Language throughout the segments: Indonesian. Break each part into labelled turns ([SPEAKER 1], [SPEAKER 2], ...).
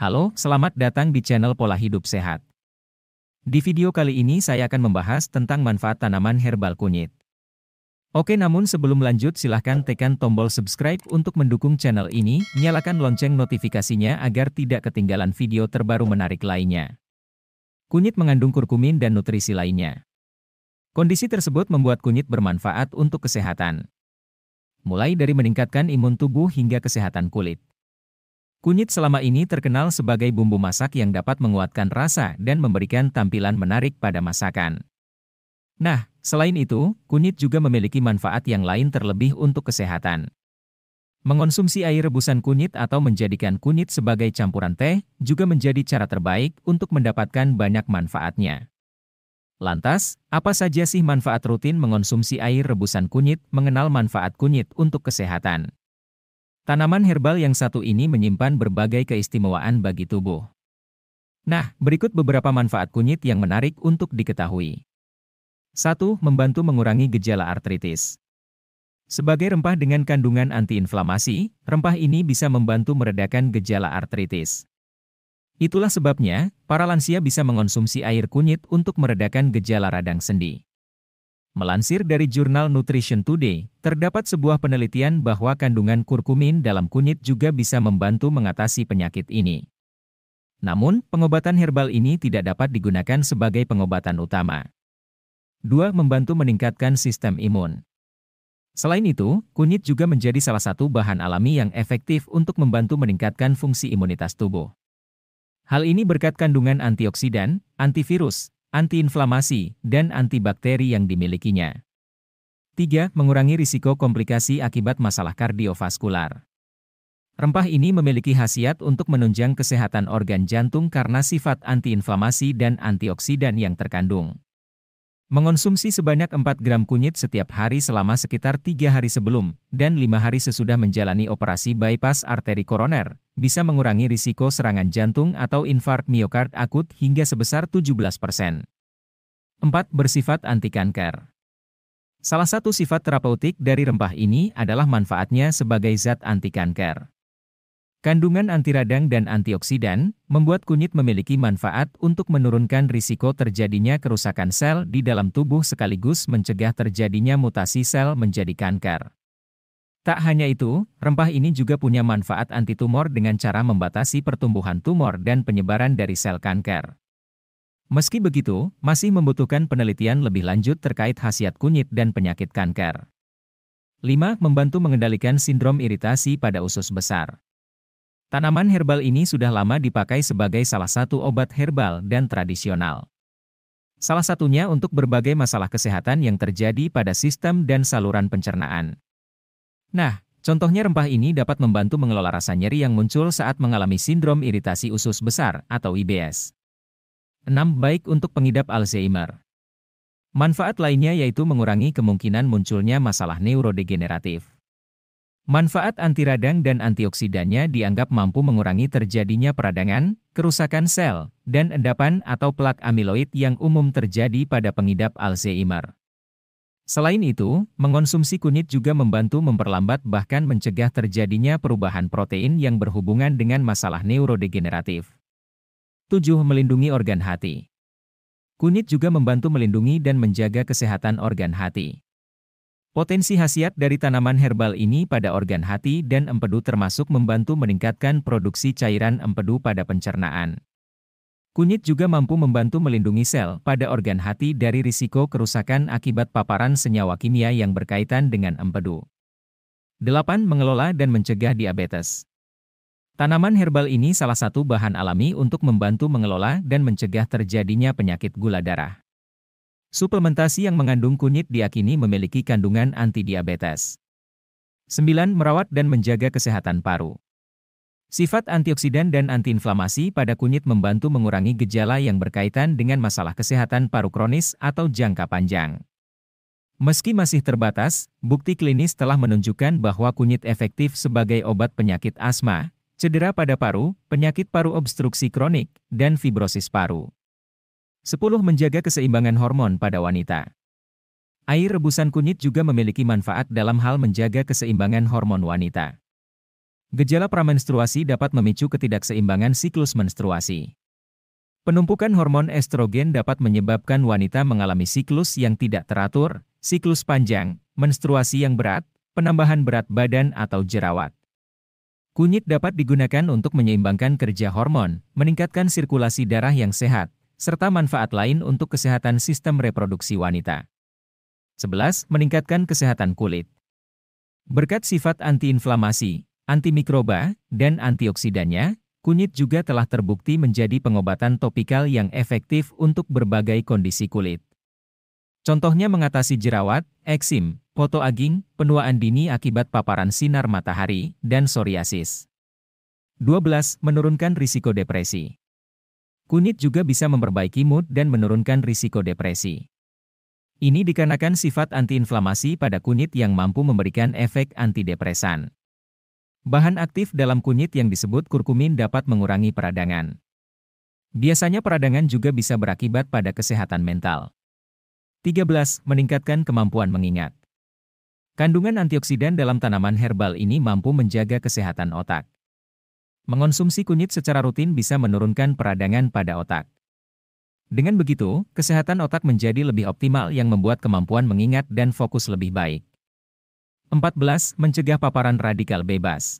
[SPEAKER 1] Halo, selamat datang di channel Pola Hidup Sehat. Di video kali ini saya akan membahas tentang manfaat tanaman herbal kunyit. Oke namun sebelum lanjut silahkan tekan tombol subscribe untuk mendukung channel ini, nyalakan lonceng notifikasinya agar tidak ketinggalan video terbaru menarik lainnya. Kunyit mengandung kurkumin dan nutrisi lainnya. Kondisi tersebut membuat kunyit bermanfaat untuk kesehatan. Mulai dari meningkatkan imun tubuh hingga kesehatan kulit. Kunyit selama ini terkenal sebagai bumbu masak yang dapat menguatkan rasa dan memberikan tampilan menarik pada masakan. Nah, selain itu, kunyit juga memiliki manfaat yang lain terlebih untuk kesehatan. Mengonsumsi air rebusan kunyit atau menjadikan kunyit sebagai campuran teh juga menjadi cara terbaik untuk mendapatkan banyak manfaatnya. Lantas, apa saja sih manfaat rutin mengonsumsi air rebusan kunyit? Mengenal manfaat kunyit untuk kesehatan. Tanaman herbal yang satu ini menyimpan berbagai keistimewaan bagi tubuh. Nah, berikut beberapa manfaat kunyit yang menarik untuk diketahui. 1. Membantu mengurangi gejala artritis. Sebagai rempah dengan kandungan antiinflamasi, rempah ini bisa membantu meredakan gejala artritis. Itulah sebabnya, para lansia bisa mengonsumsi air kunyit untuk meredakan gejala radang sendi. Melansir dari jurnal Nutrition Today, terdapat sebuah penelitian bahwa kandungan kurkumin dalam kunyit juga bisa membantu mengatasi penyakit ini. Namun, pengobatan herbal ini tidak dapat digunakan sebagai pengobatan utama. 2. Membantu meningkatkan sistem imun. Selain itu, kunyit juga menjadi salah satu bahan alami yang efektif untuk membantu meningkatkan fungsi imunitas tubuh. Hal ini berkat kandungan antioksidan, antivirus, antiinflamasi, dan antibakteri yang dimilikinya. 3. Mengurangi risiko komplikasi akibat masalah kardiovaskular. Rempah ini memiliki khasiat untuk menunjang kesehatan organ jantung karena sifat antiinflamasi dan antioksidan yang terkandung. Mengonsumsi sebanyak 4 gram kunyit setiap hari selama sekitar tiga hari sebelum dan lima hari sesudah menjalani operasi bypass arteri koroner, bisa mengurangi risiko serangan jantung atau infark miokard akut hingga sebesar 17%. 4. Bersifat anti kanker. Salah satu sifat terapeutik dari rempah ini adalah manfaatnya sebagai zat anti kanker. Kandungan anti-radang dan antioksidan membuat kunyit memiliki manfaat untuk menurunkan risiko terjadinya kerusakan sel di dalam tubuh sekaligus mencegah terjadinya mutasi sel menjadi kanker. Tak hanya itu, rempah ini juga punya manfaat anti tumor dengan cara membatasi pertumbuhan tumor dan penyebaran dari sel kanker. Meski begitu, masih membutuhkan penelitian lebih lanjut terkait khasiat kunyit dan penyakit kanker. 5. Membantu mengendalikan sindrom iritasi pada usus besar. Tanaman herbal ini sudah lama dipakai sebagai salah satu obat herbal dan tradisional. Salah satunya untuk berbagai masalah kesehatan yang terjadi pada sistem dan saluran pencernaan. Nah, contohnya rempah ini dapat membantu mengelola rasa nyeri yang muncul saat mengalami sindrom iritasi usus besar atau IBS. 6. Baik untuk pengidap Alzheimer. Manfaat lainnya yaitu mengurangi kemungkinan munculnya masalah neurodegeneratif. Manfaat anti radang dan antioksidannya dianggap mampu mengurangi terjadinya peradangan, kerusakan sel, dan endapan atau plak amiloid yang umum terjadi pada pengidap Alzheimer. Selain itu, mengonsumsi kunyit juga membantu memperlambat bahkan mencegah terjadinya perubahan protein yang berhubungan dengan masalah neurodegeneratif. 7. Melindungi organ hati. Kunyit juga membantu melindungi dan menjaga kesehatan organ hati. Potensi khasiat dari tanaman herbal ini pada organ hati dan empedu termasuk membantu meningkatkan produksi cairan empedu pada pencernaan. Kunyit juga mampu membantu melindungi sel pada organ hati dari risiko kerusakan akibat paparan senyawa kimia yang berkaitan dengan empedu. 8. Mengelola dan mencegah diabetes. Tanaman herbal ini salah satu bahan alami untuk membantu mengelola dan mencegah terjadinya penyakit gula darah. Suplementasi yang mengandung kunyit diakini memiliki kandungan anti diabetes. 9. Merawat dan menjaga kesehatan paru. Sifat antioksidan dan antiinflamasi pada kunyit membantu mengurangi gejala yang berkaitan dengan masalah kesehatan paru kronis atau jangka panjang. Meski masih terbatas, bukti klinis telah menunjukkan bahwa kunyit efektif sebagai obat penyakit asma, cedera pada paru, penyakit paru obstruksi kronik, dan fibrosis paru. 10. Menjaga keseimbangan hormon pada wanita. Air rebusan kunyit juga memiliki manfaat dalam hal menjaga keseimbangan hormon wanita. Gejala pramenstruasi dapat memicu ketidakseimbangan siklus menstruasi. Penumpukan hormon estrogen dapat menyebabkan wanita mengalami siklus yang tidak teratur, siklus panjang, menstruasi yang berat, penambahan berat badan atau jerawat. Kunyit dapat digunakan untuk menyeimbangkan kerja hormon, meningkatkan sirkulasi darah yang sehat, serta manfaat lain untuk kesehatan sistem reproduksi wanita. 11. Meningkatkan kesehatan kulit. Berkat sifat antiinflamasi, antimikroba, dan antioksidannya, kunyit juga telah terbukti menjadi pengobatan topikal yang efektif untuk berbagai kondisi kulit. Contohnya mengatasi jerawat, eksim, fotoaging, penuaan dini akibat paparan sinar matahari, dan psoriasis. 12. Menurunkan risiko depresi. Kunyit juga bisa memperbaiki mood dan menurunkan risiko depresi. Ini dikarenakan sifat antiinflamasi pada kunyit yang mampu memberikan efek antidepresan. Bahan aktif dalam kunyit yang disebut kurkumin dapat mengurangi peradangan. Biasanya peradangan juga bisa berakibat pada kesehatan mental. 13. Meningkatkan kemampuan mengingat. Kandungan antioksidan dalam tanaman herbal ini mampu menjaga kesehatan otak. Mengonsumsi kunyit secara rutin bisa menurunkan peradangan pada otak. Dengan begitu, kesehatan otak menjadi lebih optimal yang membuat kemampuan mengingat dan fokus lebih baik. 14. Mencegah paparan radikal bebas.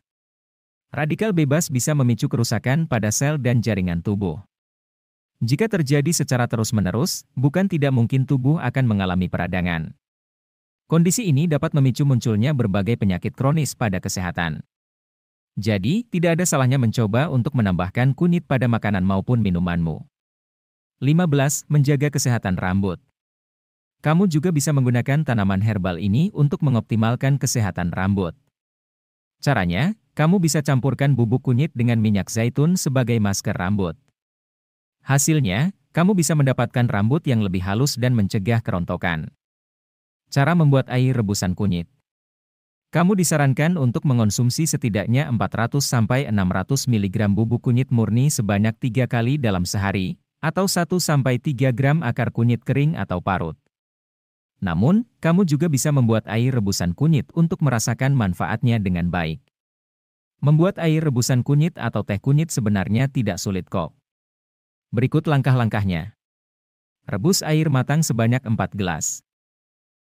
[SPEAKER 1] Radikal bebas bisa memicu kerusakan pada sel dan jaringan tubuh. Jika terjadi secara terus-menerus, bukan tidak mungkin tubuh akan mengalami peradangan. Kondisi ini dapat memicu munculnya berbagai penyakit kronis pada kesehatan. Jadi, tidak ada salahnya mencoba untuk menambahkan kunyit pada makanan maupun minumanmu. 15. Menjaga kesehatan rambut. Kamu juga bisa menggunakan tanaman herbal ini untuk mengoptimalkan kesehatan rambut. Caranya, kamu bisa campurkan bubuk kunyit dengan minyak zaitun sebagai masker rambut. Hasilnya, kamu bisa mendapatkan rambut yang lebih halus dan mencegah kerontokan. Cara membuat air rebusan kunyit. Kamu disarankan untuk mengonsumsi setidaknya 400-600 mg bubuk kunyit murni sebanyak 3 kali dalam sehari, atau 1-3 gram akar kunyit kering atau parut. Namun, kamu juga bisa membuat air rebusan kunyit untuk merasakan manfaatnya dengan baik. Membuat air rebusan kunyit atau teh kunyit sebenarnya tidak sulit kok. Berikut langkah-langkahnya. Rebus air matang sebanyak 4 gelas.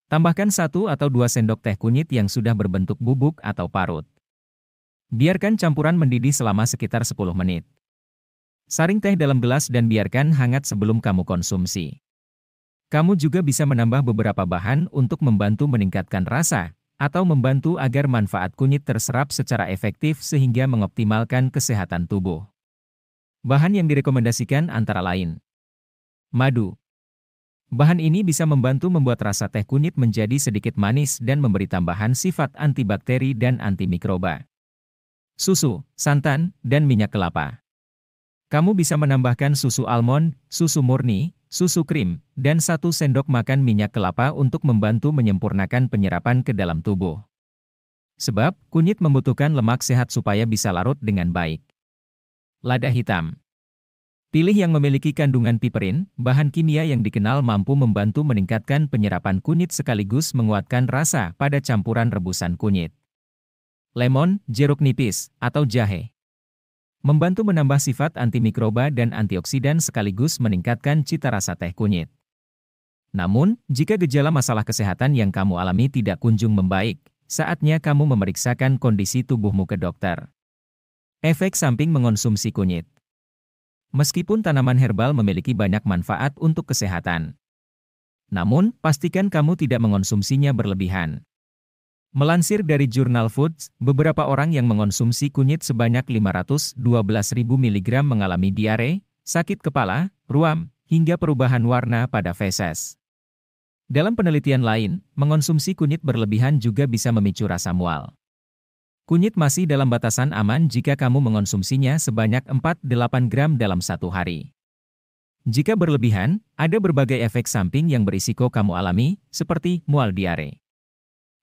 [SPEAKER 1] Tambahkan satu atau dua sendok teh kunyit yang sudah berbentuk bubuk atau parut. Biarkan campuran mendidih selama sekitar 10 menit. Saring teh dalam gelas dan biarkan hangat sebelum kamu konsumsi. Kamu juga bisa menambah beberapa bahan untuk membantu meningkatkan rasa, atau membantu agar manfaat kunyit terserap secara efektif sehingga mengoptimalkan kesehatan tubuh. Bahan yang direkomendasikan antara lain Madu Bahan ini bisa membantu membuat rasa teh kunyit menjadi sedikit manis dan memberi tambahan sifat antibakteri dan antimikroba. Susu, santan, dan minyak kelapa. Kamu bisa menambahkan susu almond, susu murni, susu krim, dan satu sendok makan minyak kelapa untuk membantu menyempurnakan penyerapan ke dalam tubuh. Sebab, kunyit membutuhkan lemak sehat supaya bisa larut dengan baik. Lada hitam Pilih yang memiliki kandungan piperin, bahan kimia yang dikenal mampu membantu meningkatkan penyerapan kunyit sekaligus menguatkan rasa pada campuran rebusan kunyit. Lemon, jeruk nipis, atau jahe. Membantu menambah sifat antimikroba dan antioksidan sekaligus meningkatkan cita rasa teh kunyit. Namun, jika gejala masalah kesehatan yang kamu alami tidak kunjung membaik, saatnya kamu memeriksakan kondisi tubuhmu ke dokter. Efek samping mengonsumsi kunyit. Meskipun tanaman herbal memiliki banyak manfaat untuk kesehatan, namun pastikan kamu tidak mengonsumsinya berlebihan. Melansir dari jurnal Foods, beberapa orang yang mengonsumsi kunyit sebanyak 512.000 mg mengalami diare, sakit kepala, ruam, hingga perubahan warna pada feses. Dalam penelitian lain, mengonsumsi kunyit berlebihan juga bisa memicu rasa mual. Kunyit masih dalam batasan aman jika kamu mengonsumsinya sebanyak 4-8 gram dalam satu hari. Jika berlebihan, ada berbagai efek samping yang berisiko kamu alami, seperti mual diare.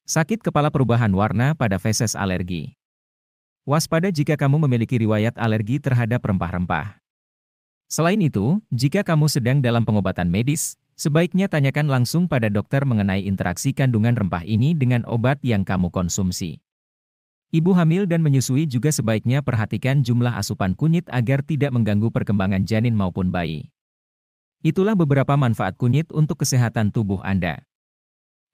[SPEAKER 1] Sakit kepala perubahan warna pada feses alergi. Waspada jika kamu memiliki riwayat alergi terhadap rempah-rempah. Selain itu, jika kamu sedang dalam pengobatan medis, sebaiknya tanyakan langsung pada dokter mengenai interaksi kandungan rempah ini dengan obat yang kamu konsumsi. Ibu hamil dan menyusui juga sebaiknya perhatikan jumlah asupan kunyit agar tidak mengganggu perkembangan janin maupun bayi. Itulah beberapa manfaat kunyit untuk kesehatan tubuh Anda.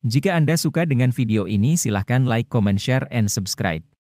[SPEAKER 1] Jika Anda suka dengan video ini silahkan like, comment, share, and subscribe.